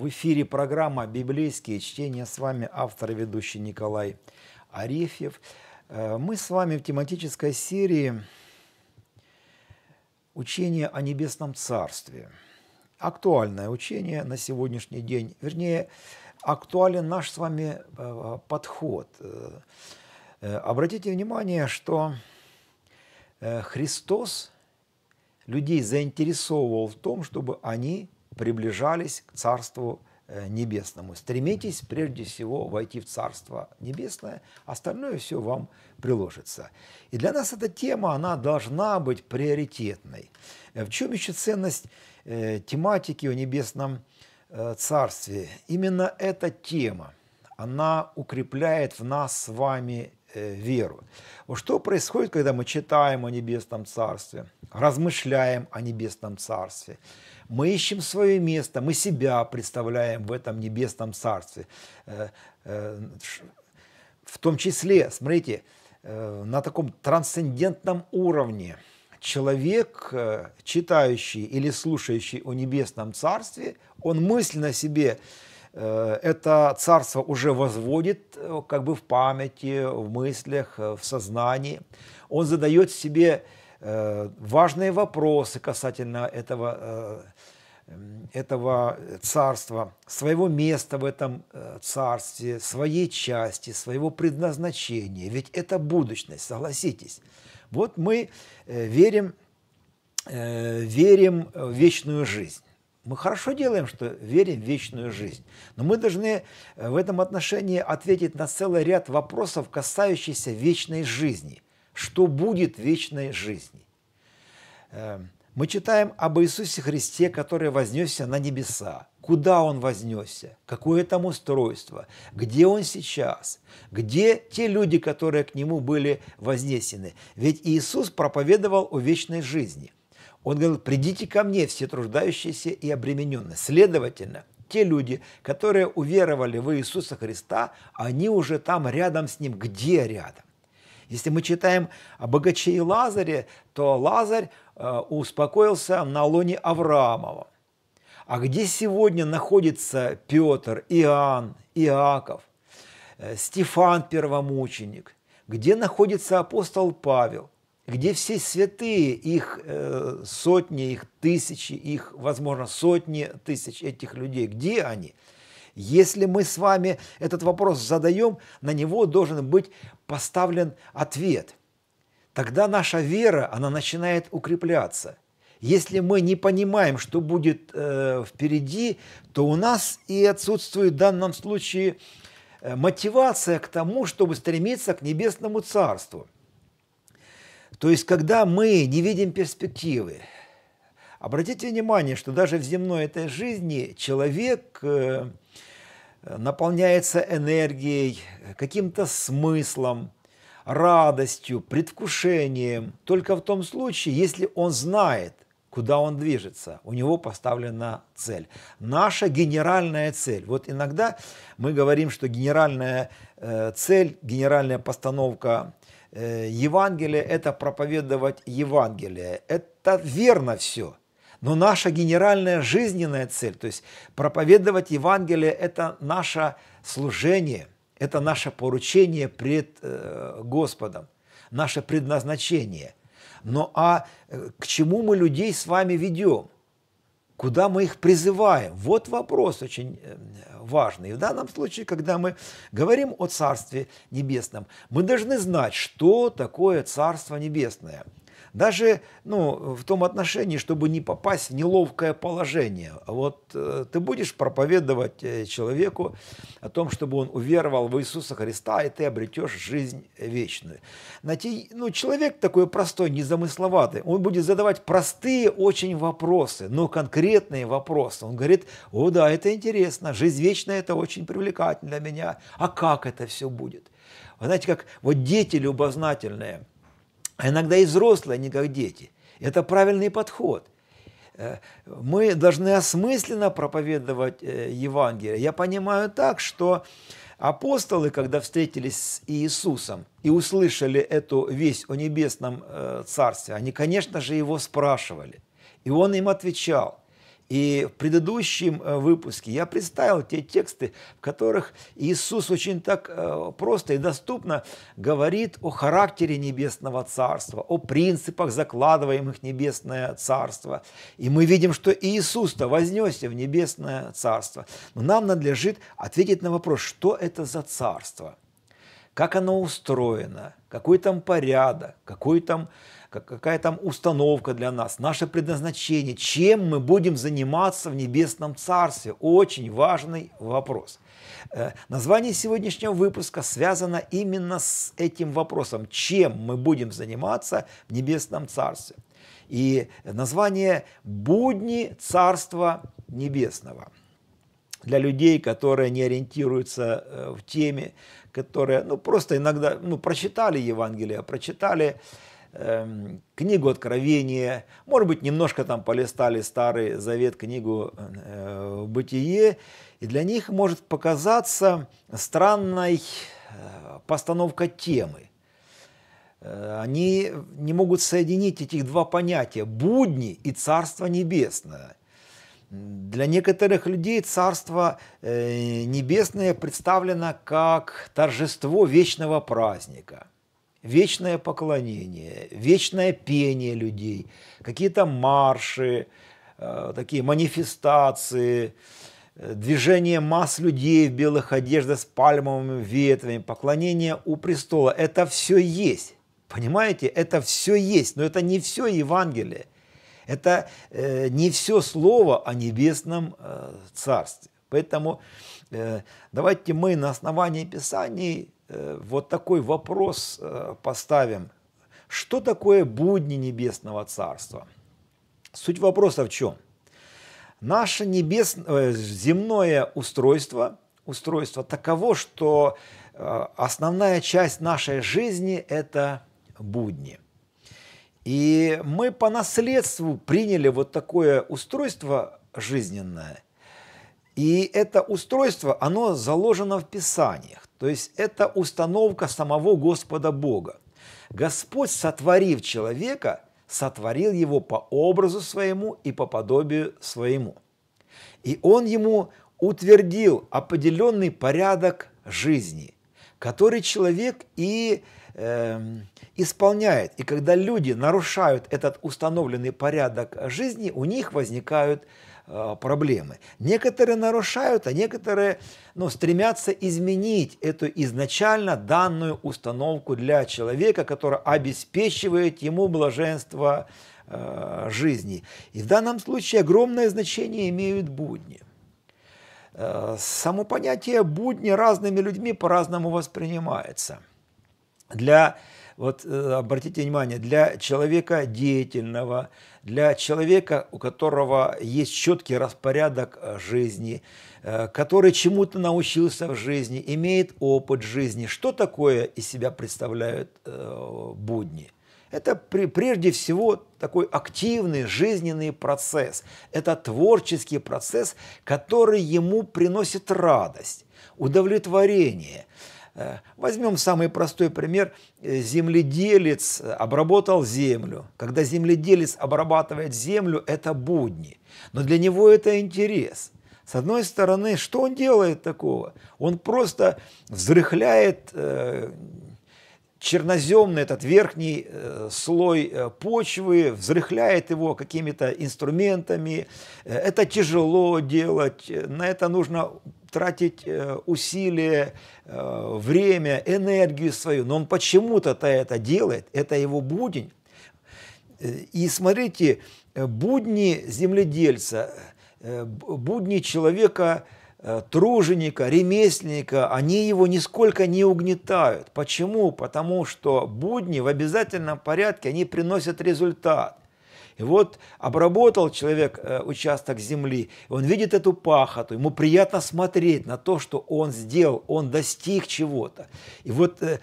В эфире программа «Библейские чтения». С вами автор и ведущий Николай Арефьев. Э, мы с вами в тематической серии «Учение о Небесном Царстве». Актуальное учение на сегодняшний день. Вернее, актуален наш с вами э, подход. Э, обратите внимание, что Христос людей заинтересовывал в том, чтобы они – приближались к Царству э, Небесному. Стремитесь прежде всего войти в Царство Небесное, остальное все вам приложится. И для нас эта тема, она должна быть приоритетной. Э, в чем еще ценность э, тематики о Небесном э, Царстве? Именно эта тема, она укрепляет в нас с вами Э, веру. Вот что происходит, когда мы читаем о Небесном Царстве, размышляем о Небесном Царстве? Мы ищем свое место, мы себя представляем в этом Небесном Царстве. Э, э, в том числе, смотрите, на таком трансцендентном уровне человек, читающий или слушающий о Небесном Царстве, он мысленно себе Э, это царство уже возводит э, как бы в памяти, в мыслях, э, в сознании. Он задает себе важные вопросы касательно этого, этого царства, своего места в этом царстве, своей части, своего предназначения. Ведь это будущность, согласитесь. Вот мы верим, верим в вечную жизнь. Мы хорошо делаем, что верим в вечную жизнь. Но мы должны э, в этом отношении ответить на целый ряд вопросов, касающихся вечной жизни. Что будет вечной жизни? Э, мы читаем об Иисусе Христе, который вознесся на небеса. Куда Он вознесся? Какое там устройство? Где Он сейчас? Где те люди, которые к Нему были вознесены? Ведь Иисус проповедовал о вечной жизни – он говорил, придите ко мне, все труждающиеся и обремененные. Следовательно, те люди, которые уверовали в Иисуса Христа, они уже там рядом с Ним. Где рядом? Если мы читаем о богаче и Лазаре, то Лазарь э, успокоился на лоне Авраамова. А где сегодня находится Петр, Иоанн, Иаков, э, Стефан Первомученик? Где находится апостол Павел? где все святые, их э, сотни, их тысячи, их, возможно, сотни тысяч этих людей, где они? Если мы с вами этот вопрос задаем, на него должен быть поставлен ответ. Тогда наша вера, она начинает укрепляться. Если мы не понимаем, что будет э, впереди, то у нас и отсутствует в данном случае э, мотивация к тому, чтобы стремиться к небесному царству – то есть, когда мы не видим перспективы, обратите внимание, что даже в земной этой жизни человек э, наполняется энергией, каким-то смыслом, радостью, предвкушением, только в том случае, если он знает, куда он движется, у него поставлена цель. Наша генеральная цель. Вот иногда мы говорим, что генеральная э, цель, генеральная постановка Э, Евангелие – это проповедовать Евангелие. Это верно все. Но наша генеральная жизненная цель, то есть проповедовать Евангелие – это наше служение, это наше поручение пред э, Господом, наше предназначение. Но ну, а э, к чему мы людей с вами ведем – куда мы их призываем. Вот вопрос очень э, важный. в данном случае, когда мы говорим о Царстве Небесном, мы должны знать, что такое Царство Небесное – даже ну, в том отношении, чтобы не попасть в неловкое положение. Вот э, ты будешь проповедовать э, человеку о том, чтобы он уверовал в Иисуса Христа, и ты обретешь жизнь вечную. Ну, человек такой простой, незамысловатый, он будет задавать простые очень вопросы, но конкретные вопросы. Он говорит, о да, это интересно, жизнь вечная – это очень привлекательно для меня. А как это все будет? Вы знаете, как вот дети любознательные – а иногда и взрослые, не как дети. Это правильный подход. Э, мы должны осмысленно проповедовать э, Евангелие. Я понимаю так, что апостолы, когда встретились с Иисусом и услышали эту весть о небесном э, царстве, они, конечно же, его спрашивали. И он им отвечал. И в предыдущем э, выпуске я представил те тексты, в которых Иисус очень так э, просто и доступно говорит о характере Небесного Царства, о принципах, закладываемых Небесное Царство. И мы видим, что Иисус-то вознесся в Небесное Царство. Но нам надлежит ответить на вопрос, что это за Царство – как оно устроено, какой там порядок, какой там, какая там установка для нас, наше предназначение, чем мы будем заниматься в Небесном Царстве. Очень важный вопрос. Э, название сегодняшнего выпуска связано именно с этим вопросом, чем мы будем заниматься в Небесном Царстве. И название «Будни Царства Небесного» для людей, которые не ориентируются э, в теме, которые ну, просто иногда ну, прочитали Евангелие, прочитали э, книгу Откровения, может быть, немножко там полистали Старый Завет, книгу э, Бытие, и для них может показаться странной э, постановка темы. Э, они не могут соединить этих два понятия – будни и Царство Небесное – для некоторых людей Царство э, Небесное представлено как торжество вечного праздника, вечное поклонение, вечное пение людей, какие-то марши, э, такие манифестации, э, движение масс людей в белых одеждах с пальмовыми ветвями, поклонение у престола. Это все есть. Понимаете, это все есть, но это не все Евангелие. Это э, не все слово о небесном э, царстве. Поэтому э, давайте мы на основании Писаний э, вот такой вопрос э, поставим. Что такое будни небесного царства? Суть вопроса в чем? Наше небесное, э, земное устройство, устройство таково, что э, основная часть нашей жизни – это будни – и мы по наследству приняли вот такое устройство жизненное. И это устройство, оно заложено в Писаниях. То есть это установка самого Господа Бога. Господь, сотворив человека, сотворил его по образу своему и по подобию своему. И он ему утвердил определенный порядок жизни, который человек и Эм, исполняет. И когда люди нарушают этот установленный порядок жизни, у них возникают э, проблемы. Некоторые нарушают, а некоторые ну, стремятся изменить эту изначально данную установку для человека, которая обеспечивает ему блаженство э, жизни. И в данном случае огромное значение имеют будни э, само понятие будни разными людьми по-разному воспринимается для, вот э, обратите внимание, для человека деятельного, для человека, у которого есть четкий распорядок жизни, э, который чему-то научился в жизни, имеет опыт жизни. Что такое из себя представляют э, будни? Это при, прежде всего такой активный жизненный процесс. Это творческий процесс, который ему приносит радость, удовлетворение. Э, возьмем самый простой пример. Э, земледелец обработал землю. Когда земледелец обрабатывает землю, это будни. Но для него это интерес. С одной стороны, что он делает такого? Он просто взрыхляет э, черноземный этот верхний э, слой э, почвы, взрыхляет его какими-то инструментами. Э, это тяжело делать, на это нужно тратить усилия, время, энергию свою, но он почему-то-то это делает, это его будень. И смотрите, будни земледельца, будни человека – Э, труженика, ремесленника, они его нисколько не угнетают. Почему? Потому что будни в обязательном порядке, они приносят результат. И вот обработал человек э, участок земли, он видит эту пахоту, ему приятно смотреть на то, что он сделал, он достиг чего-то. И вот, э,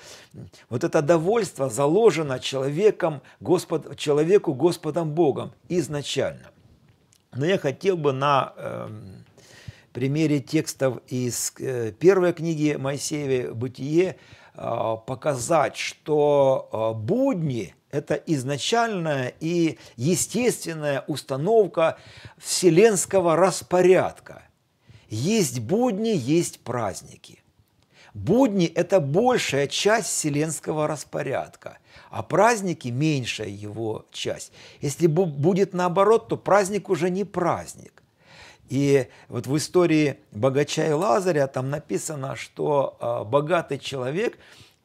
вот это довольство заложено человеком, Господ, человеку Господом Богом изначально. Но я хотел бы на эм, примере текстов из э, первой книги Моисеева «Бытие» э, показать, что э, будни – это изначальная и естественная установка вселенского распорядка. Есть будни, есть праздники. Будни – это большая часть вселенского распорядка, а праздники – меньшая его часть. Если будет наоборот, то праздник уже не праздник. И вот в истории богача и Лазаря там написано, что а, богатый человек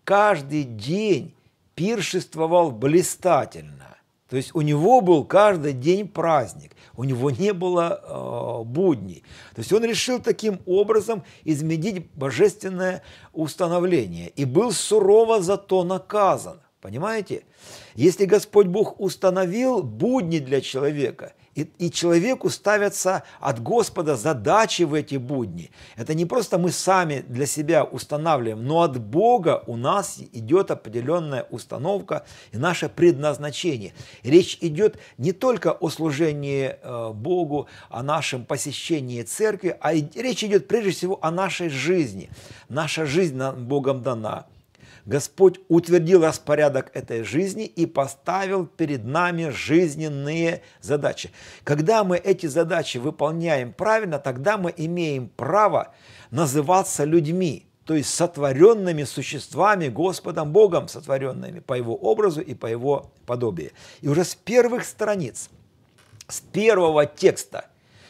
каждый день пиршествовал блистательно. То есть у него был каждый день праздник, у него не было э, будней. То есть он решил таким образом изменить божественное установление и был сурово зато наказан. Понимаете? Если Господь Бог установил будни для человека – и, и человеку ставятся от Господа задачи в эти будни. Это не просто мы сами для себя устанавливаем, но от Бога у нас идет определенная установка и наше предназначение. Речь идет не только о служении э, Богу, о нашем посещении церкви, а речь идет прежде всего о нашей жизни. Наша жизнь нам Богом дана. Господь утвердил распорядок этой жизни и поставил перед нами жизненные задачи. Когда мы эти задачи выполняем правильно, тогда мы имеем право называться людьми, то есть сотворенными существами Господом Богом, сотворенными по Его образу и по Его подобию. И уже с первых страниц, с первого текста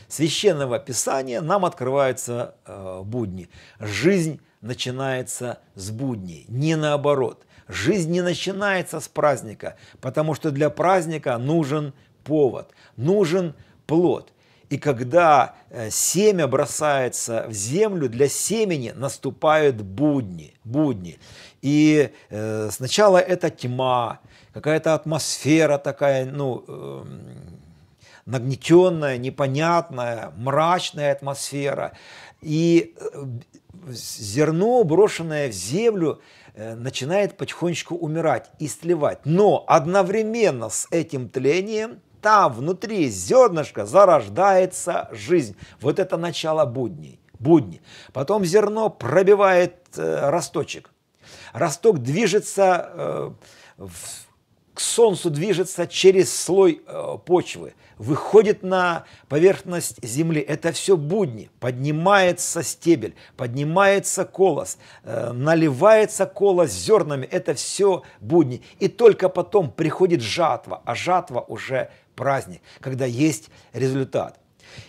Священного Писания нам открываются э, будни, жизнь начинается с будней, не наоборот. Жизнь не начинается с праздника, потому что для праздника нужен повод, нужен плод. И когда э, семя бросается в землю, для семени наступают будни. будни. И э, сначала это тьма, какая-то атмосфера такая, ну, эм, нагнетенная, непонятная, мрачная атмосфера. И э, зерно, брошенное в землю, э, начинает потихонечку умирать и сливать. Но одновременно с этим тлением там внутри зернышка зарождается жизнь. Вот это начало будней. Будни. Потом зерно пробивает э, росточек. Росток движется э, в, к солнцу движется через слой э, почвы выходит на поверхность земли. Это все будни. Поднимается стебель, поднимается колос, э, наливается колос зернами. Это все будни. И только потом приходит жатва, а жатва уже праздник, когда есть результат.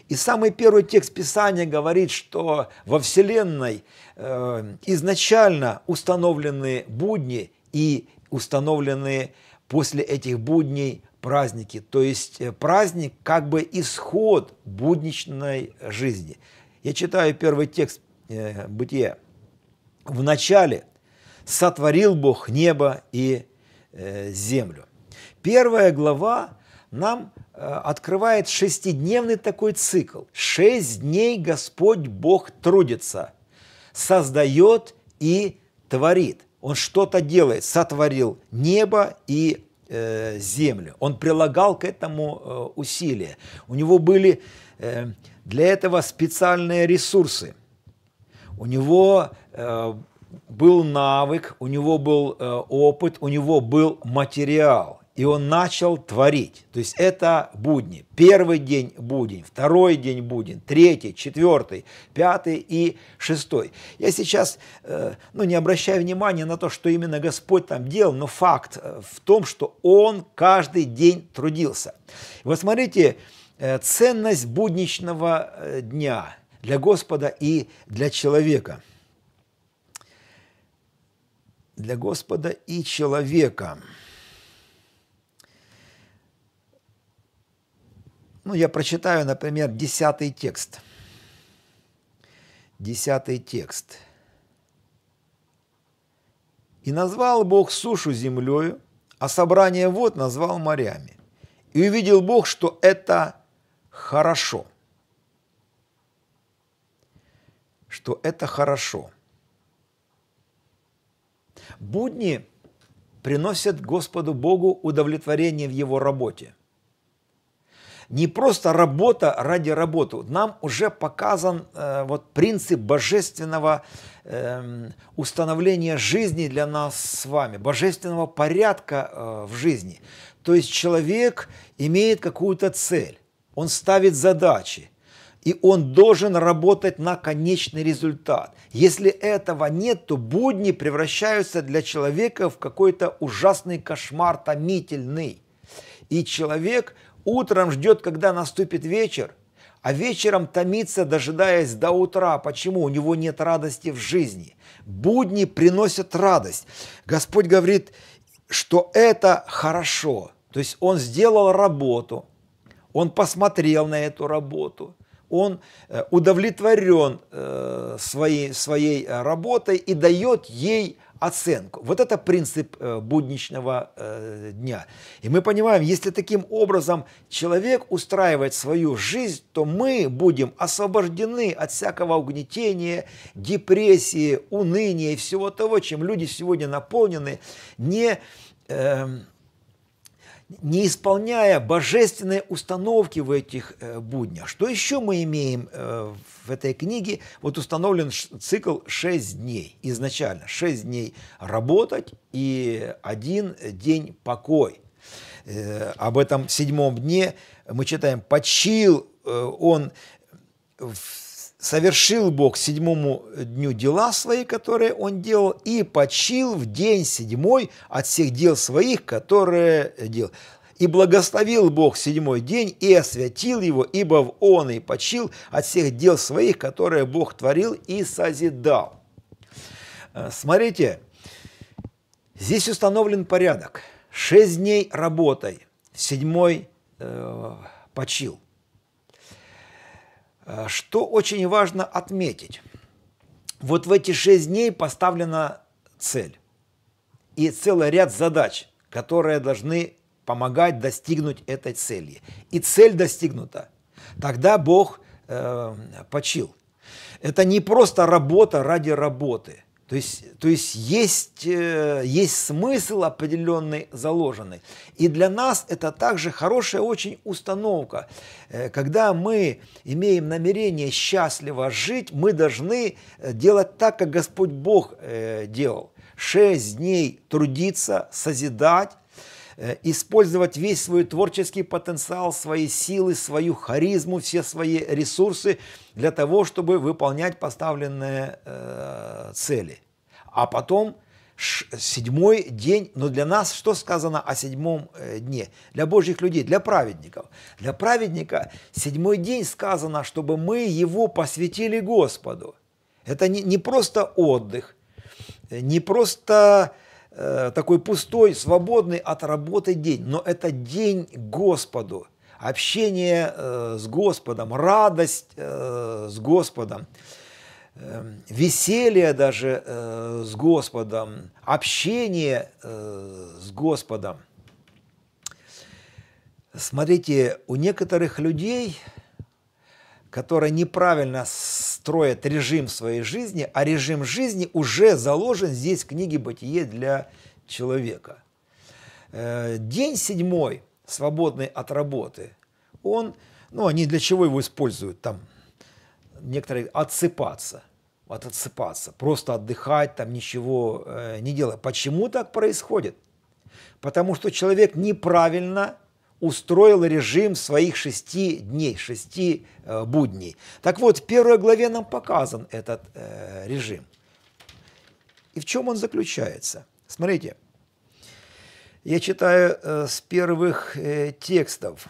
И самый первый текст Писания говорит, что во Вселенной э, изначально установлены будни и установлены после этих будней праздники, то есть э, праздник как бы исход будничной жизни. Я читаю первый текст э, Бытия. начале сотворил Бог небо и э, землю». Первая глава нам э, открывает шестидневный такой цикл. Шесть дней Господь Бог трудится, создает и творит. Он что-то делает, сотворил небо и Э, землю. Он прилагал к этому э, усилия. У него были э, для этого специальные ресурсы. У него был навык, у него был опыт, у него был материал и он начал творить. То есть это будни. Первый день будень, второй день будень, третий, четвертый, пятый и шестой. Я сейчас э, ну, не обращаю внимания на то, что именно Господь там делал, но факт э, в том, что Он каждый день трудился. Вот смотрите, э, ценность будничного дня для Господа и для человека. Для Господа и человека. Ну, я прочитаю, например, десятый текст. Десятый текст. «И назвал Бог сушу землею, а собрание вод назвал морями. И увидел Бог, что это хорошо». Что это хорошо. Будни приносят Господу Богу удовлетворение в его работе – не просто работа ради работы. Нам уже показан э, вот принцип божественного э, установления жизни для нас с вами, божественного порядка э, в жизни. То есть человек имеет какую-то цель, он ставит задачи, и он должен работать на конечный результат. Если этого нет, то будни превращаются для человека в какой-то ужасный кошмар томительный. И человек Утром ждет, когда наступит вечер, а вечером томится, дожидаясь до утра. Почему? У него нет радости в жизни. Будни приносят радость. Господь говорит, что это хорошо. То есть он сделал работу, он посмотрел на эту работу, он э, удовлетворен э, своей, своей работой и дает ей оценку. Вот это принцип э, будничного э, дня. И мы понимаем, если таким образом человек устраивает свою жизнь, то мы будем освобождены от всякого угнетения, депрессии, уныния и всего того, чем люди сегодня наполнены, не... Эм, не исполняя божественные установки в этих э, буднях. Что еще мы имеем э, в этой книге? Вот установлен цикл 6 дней изначально. 6 дней работать и один день покой. Э, об этом седьмом дне мы читаем «Почил он в совершил Бог седьмому дню дела свои, которые он делал, и почил в день седьмой от всех дел своих, которые делал. И благословил Бог седьмой день и освятил его, ибо в он и почил от всех дел своих, которые Бог творил и созидал. Э, смотрите, здесь установлен порядок. Шесть дней работай, седьмой э, почил. Э, что очень важно отметить. Вот в эти шесть дней поставлена цель и целый ряд задач, которые должны помогать достигнуть этой цели. И цель достигнута. Тогда Бог э, почил. Это не просто работа ради работы. То есть, то есть, есть э, есть смысл определенный заложенный. И для нас это также хорошая очень установка. Э, когда мы имеем намерение счастливо жить, мы должны э, делать так, как Господь Бог делал. Шесть дней трудиться, созидать, Э, использовать весь свой творческий потенциал, свои силы, свою харизму, все свои ресурсы для того, чтобы выполнять поставленные э, цели. А потом седьмой день, но для нас что сказано о седьмом э, дне? Для Божьих людей, для праведников. Для праведника седьмой день сказано, чтобы мы его посвятили Господу. Это не, не просто отдых, не просто Э, такой пустой, свободный от работы день. Но это день Господу, общение э, с Господом, радость э, с Господом, э, веселье даже э, с Господом, общение э, с Господом. Смотрите, у некоторых людей, которые неправильно строят режим своей жизни, а режим жизни уже заложен здесь в книге «Бытие для человека». Э, день седьмой, свободный от работы, он, ну, они для чего его используют там? Некоторые отсыпаться, вот отсыпаться, просто отдыхать, там ничего э, не делать. Почему так происходит? Потому что человек неправильно устроил режим своих шести дней, шести э, будней. Так вот, в первой главе нам показан этот э, режим. И в чем он заключается? Смотрите, я читаю э, с первых э, текстов.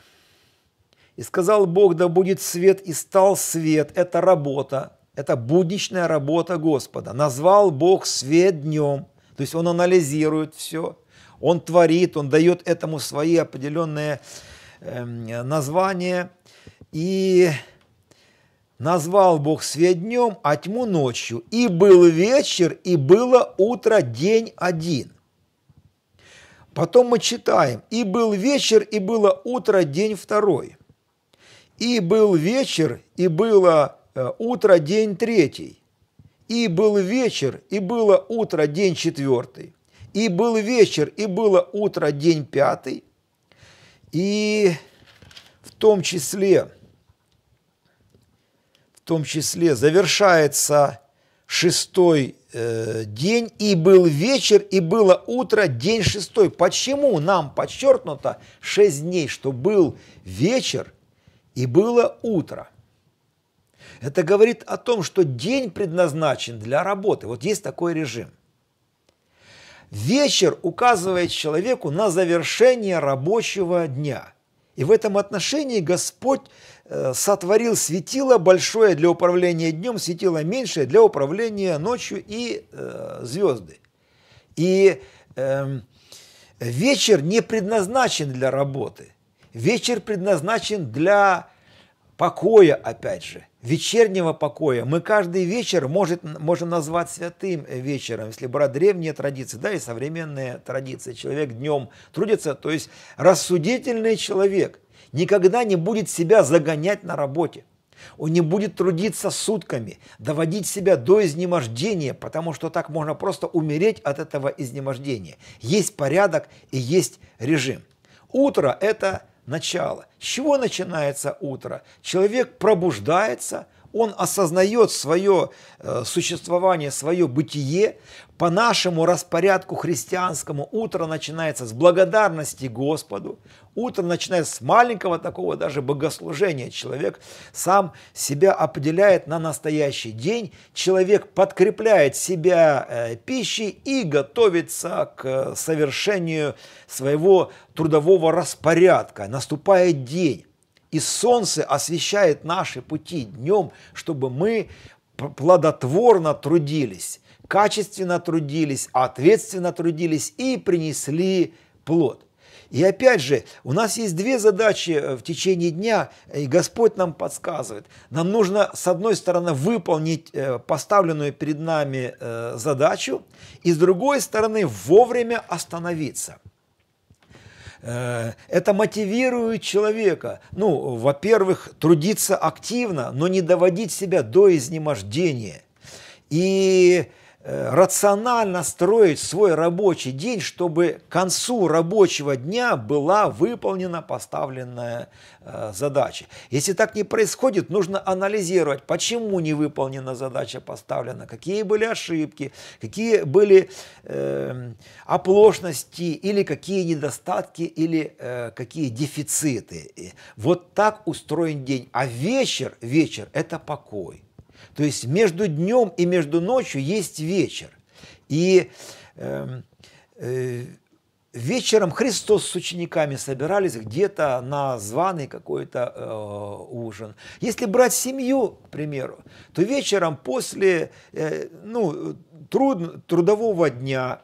«И сказал Бог, да будет свет, и стал свет». Это работа, это будничная работа Господа. Назвал Бог свет днем, то есть он анализирует все – он творит, он дает этому свои определенные эм, названия. И назвал Бог свет днем, а тьму ночью. И был вечер, и было утро, день один. Потом мы читаем, и был вечер, и было утро, день второй. И был вечер, и было э, утро, день третий. И был вечер, и было утро, день четвертый. И был вечер, и было утро, день пятый. И в том числе, в том числе завершается шестой э, день, и был вечер, и было утро, день шестой. Почему нам подчеркнуто шесть дней, что был вечер и было утро? Это говорит о том, что день предназначен для работы. Вот есть такой режим – Вечер указывает человеку на завершение рабочего дня. И в этом отношении Господь э, сотворил светило большое для управления днем, светило меньшее для управления ночью и э, звезды. И э, вечер не предназначен для работы. Вечер предназначен для покоя, опять же, вечернего покоя. Мы каждый вечер может, можем назвать святым вечером, если брать древние традиции, да, и современные традиции. Человек днем трудится, то есть рассудительный человек никогда не будет себя загонять на работе. Он не будет трудиться сутками, доводить себя до изнемождения, потому что так можно просто умереть от этого изнемождения. Есть порядок и есть режим. Утро – это начало. С чего начинается утро? Человек пробуждается, он осознает свое э, существование, свое бытие. По нашему распорядку христианскому утро начинается с благодарности Господу. Утро начинается с маленького такого даже богослужения. Человек сам себя определяет на настоящий день. Человек подкрепляет себя э, пищей и готовится к э, совершению своего трудового распорядка. Наступает день и солнце освещает наши пути днем, чтобы мы плодотворно трудились, качественно трудились, ответственно трудились и принесли плод. И опять же, у нас есть две задачи э, в течение дня, и Господь нам подсказывает. Нам нужно, с одной стороны, выполнить э, поставленную перед нами э, задачу, и с другой стороны, вовремя остановиться – Э, это мотивирует человека, ну, во-первых, трудиться активно, но не доводить себя до изнемождения. И Э, рационально строить свой рабочий день, чтобы к концу рабочего дня была выполнена поставленная э, задача. Если так не происходит, нужно анализировать, почему не выполнена задача поставлена, какие были ошибки, какие были э, оплошности или какие недостатки или э, какие дефициты. Вот так устроен день. А вечер, вечер – это покой. То есть между днем и между ночью есть вечер. И э, э, вечером Христос с учениками собирались где-то на званый какой-то э, ужин. Если брать семью, к примеру, то вечером после э, ну, труд, трудового дня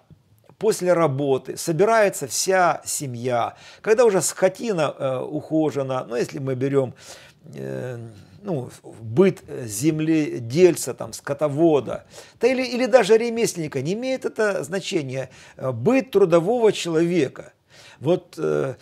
после работы собирается вся семья, когда уже скотина э, ухожена, ну если мы берем э, ну, быт э, земледельца, там, скотовода, да или, или даже ремесленника, не имеет это значения. Э, быт трудового человека. Вот э,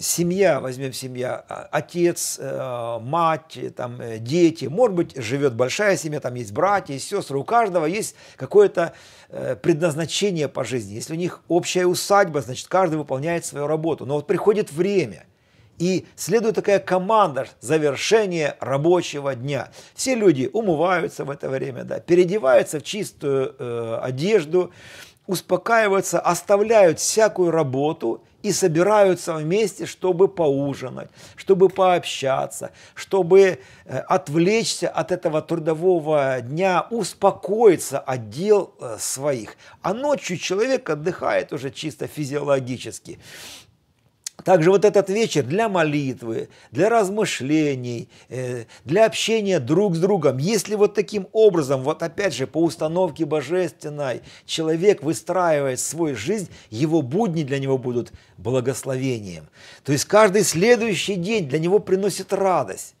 семья, возьмем семья, а, отец, э, мать, там, э, дети, может быть, живет большая семья, там есть братья, есть сестры, у каждого есть какое-то э, предназначение по жизни. Если у них общая усадьба, значит, каждый выполняет свою работу. Но вот приходит время, и следует такая команда завершения рабочего дня. Все люди умываются в это время, да, переодеваются в чистую э, одежду, успокаиваются, оставляют всякую работу и собираются вместе, чтобы поужинать, чтобы пообщаться, чтобы э, отвлечься от этого трудового дня, успокоиться от дел э, своих. А ночью человек отдыхает уже чисто физиологически. Также вот этот вечер для молитвы, для размышлений, э, для общения друг с другом. Если вот таким образом, вот опять же, по установке божественной, человек выстраивает свою жизнь, его будни для него будут благословением. То есть каждый следующий день для него приносит радость.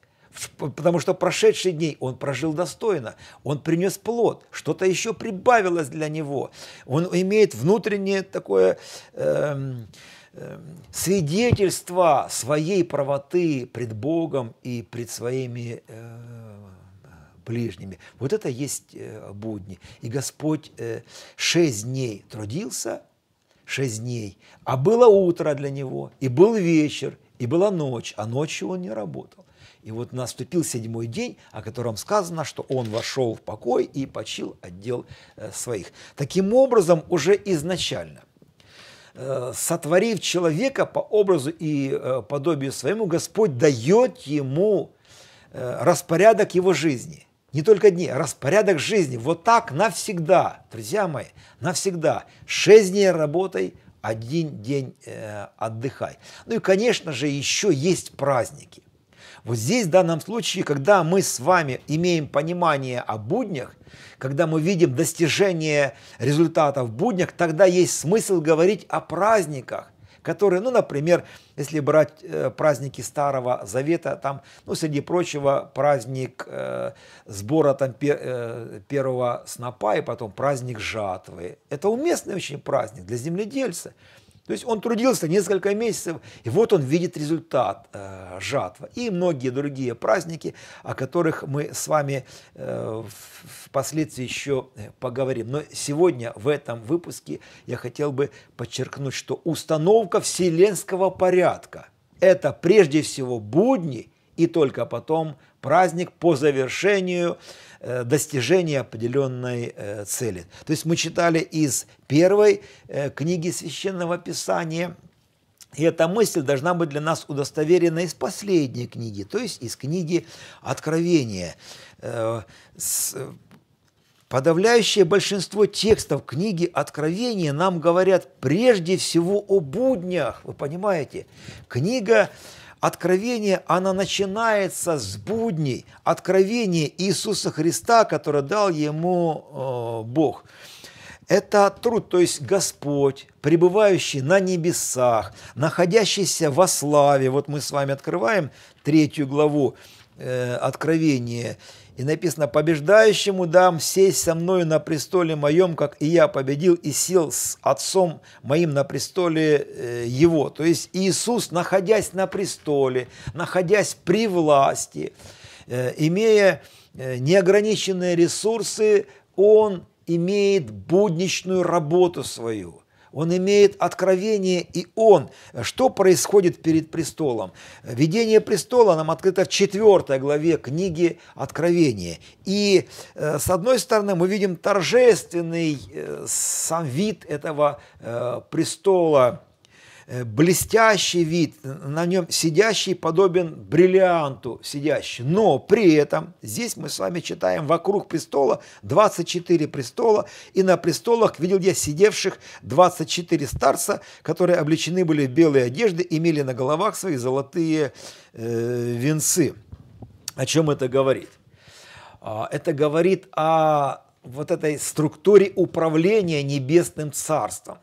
Потому что прошедший день он прожил достойно, он принес плод, что-то еще прибавилось для него. Он имеет внутреннее такое... Э, Эм, свидетельства своей правоты пред Богом и пред своими э, ближними. Вот это есть э, будни. И Господь э, шесть дней трудился, шесть дней, а было утро для него, и был вечер, и была ночь, а ночью он не работал. И вот наступил седьмой день, о котором сказано, что он вошел в покой и почил отдел своих. Таким образом, уже изначально Э, сотворив человека по образу и э, подобию своему, Господь дает ему э, распорядок его жизни. Не только дни, а распорядок жизни. Вот так навсегда, друзья мои, навсегда. Шесть дней работай, один день отдыхай. Ну и, конечно же, еще есть праздники. Вот здесь в данном случае, когда мы с вами имеем понимание о буднях, когда мы видим достижение результатов в буднях, тогда есть смысл говорить о праздниках которые, ну, например, если брать э, праздники Старого Завета, там, ну, среди прочего, праздник э, сбора там пер, э, первого снопа и потом праздник жатвы. Это уместный очень праздник для земледельца. То есть он трудился несколько месяцев, и вот он видит результат э, жатва. И многие другие праздники, о которых мы с вами э, впоследствии еще э, поговорим. Но сегодня в этом выпуске я хотел бы подчеркнуть, что установка вселенского порядка – это прежде всего будни и только потом праздник по завершению э, достижения определенной э, цели. То есть мы читали из первой э, книги Священного Писания, и эта мысль должна быть для нас удостоверена из последней книги, то есть из книги Откровения. Подавляющее большинство текстов книги Откровения нам говорят прежде всего о буднях, вы понимаете? Книга Откровение, оно начинается с будней, откровение Иисуса Христа, которое дал ему э, Бог. Это труд, то есть Господь, пребывающий на небесах, находящийся во славе. Вот мы с вами открываем третью главу э, Откровения. И написано, побеждающему дам сесть со мною на престоле моем, как и я победил и сел с отцом моим на престоле э, его. То есть Иисус, находясь на престоле, находясь при власти, э, имея э, неограниченные ресурсы, он имеет будничную работу свою – он имеет откровение и он. Что происходит перед престолом? Видение престола нам открыто в 4 главе книги Откровения. И э, с одной стороны мы видим торжественный э, сам вид этого э, престола, Э, блестящий вид, на нем сидящий подобен бриллианту сидящий. Но при этом здесь мы с вами читаем вокруг престола 24 престола, и на престолах видел я сидевших 24 старца, которые облечены были в белые одежды, имели на головах свои золотые э, венцы. О чем это говорит? А, это говорит о вот этой структуре управления небесным царством.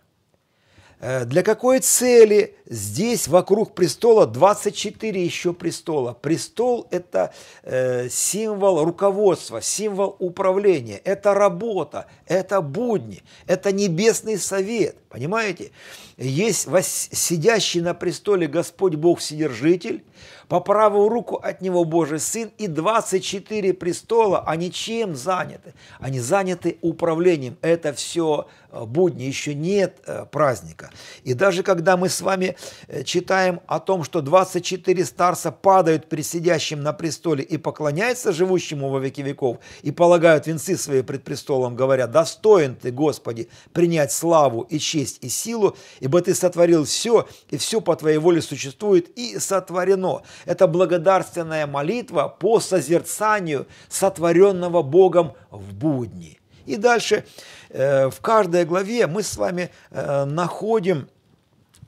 Э, для какой цели здесь вокруг престола 24 еще престола? Престол – это э, символ руководства, символ управления, это работа, это будни, это небесный совет, Понимаете? Есть сидящий на престоле Господь Бог Вседержитель, по правую руку от Него Божий Сын, и 24 престола, они чем заняты? Они заняты управлением. Это все э, будни, еще нет э, праздника. И даже когда мы с вами э, читаем о том, что 24 старца падают при сидящем на престоле и поклоняются живущему во веки веков, и полагают венцы свои пред престолом, говоря, «Достоин Ты, Господи, принять славу и честь честь и силу, ибо ты сотворил все, и все по твоей воле существует и сотворено. Это благодарственная молитва по созерцанию сотворенного Богом в будни. И дальше э, в каждой главе мы с вами э, находим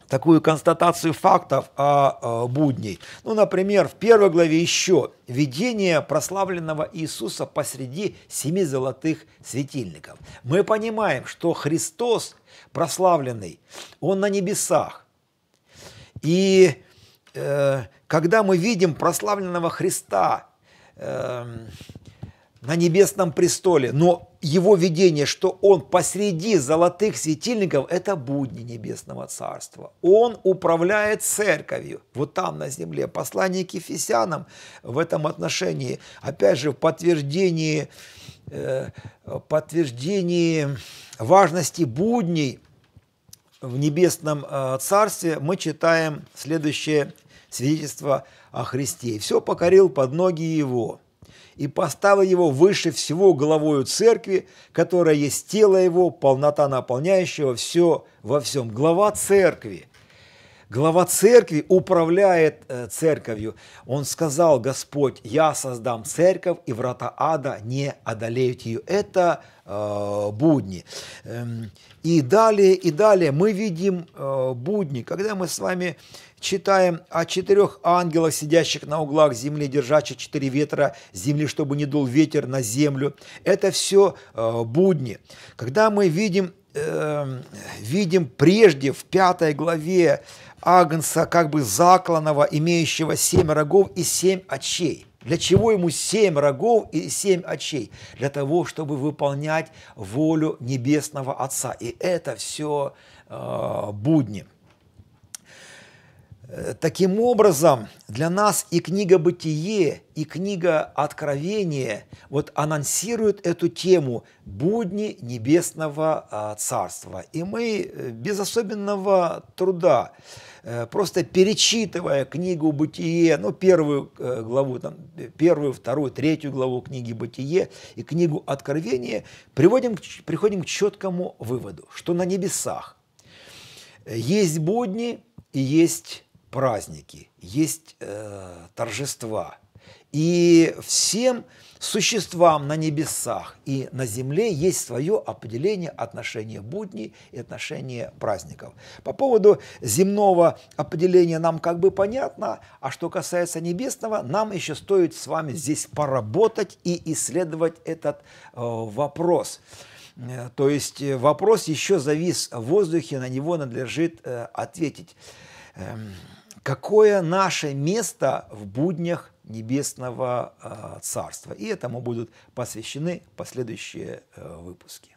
такую констатацию фактов о будней. Ну, например, в первой главе еще «Видение прославленного Иисуса посреди семи золотых светильников». Мы понимаем, что Христос прославленный, Он на небесах. И э, когда мы видим прославленного Христа э, на небесном престоле, но его видение, что он посреди золотых светильников, это будни Небесного Царства. Он управляет церковью, вот там на земле. Послание к Ефесянам в этом отношении, опять же, в подтверждении, э, подтверждении важности будней в Небесном э, Царстве мы читаем следующее свидетельство о Христе. «Все покорил под ноги Его» и поставил его выше всего головою церкви, которая есть тело его, полнота наполняющего все во всем. Глава церкви. Глава церкви управляет э, церковью. Он сказал, Господь, я создам церковь, и врата ада не одолеют ее. Это э, будни. Эм, и далее, и далее мы видим э, будни. Когда мы с вами читаем о четырех ангелах, сидящих на углах земли, держащих четыре ветра земли, чтобы не дул ветер на землю. Это все э, будни. Когда мы видим, э, видим прежде в пятой главе агнца, как бы закланного, имеющего семь рогов и семь очей – для чего ему семь рогов и семь очей? Для того, чтобы выполнять волю Небесного Отца. И это все э, будни. Э, таким образом, для нас и книга «Бытие», и книга «Откровение» вот анонсируют эту тему «Будни Небесного а, Царства». И мы э, без особенного труда, э, просто перечитывая книгу «Бытие», ну, первую главу, там, первую, вторую, третью главу книги «Бытие» и книгу «Откровение», приводим, приходим к четкому выводу, что на небесах есть будни и есть праздники, есть э, торжества. И всем существам на небесах и на земле есть свое определение отношения будней и отношения праздников. По поводу земного определения нам как бы понятно, а что касается небесного, нам еще стоит с вами здесь поработать и исследовать этот э, вопрос. Э, то есть э, вопрос еще завис в воздухе, на него надлежит э, ответить. Эм, какое наше место в буднях Небесного а, Царства. И этому будут посвящены последующие э, выпуски.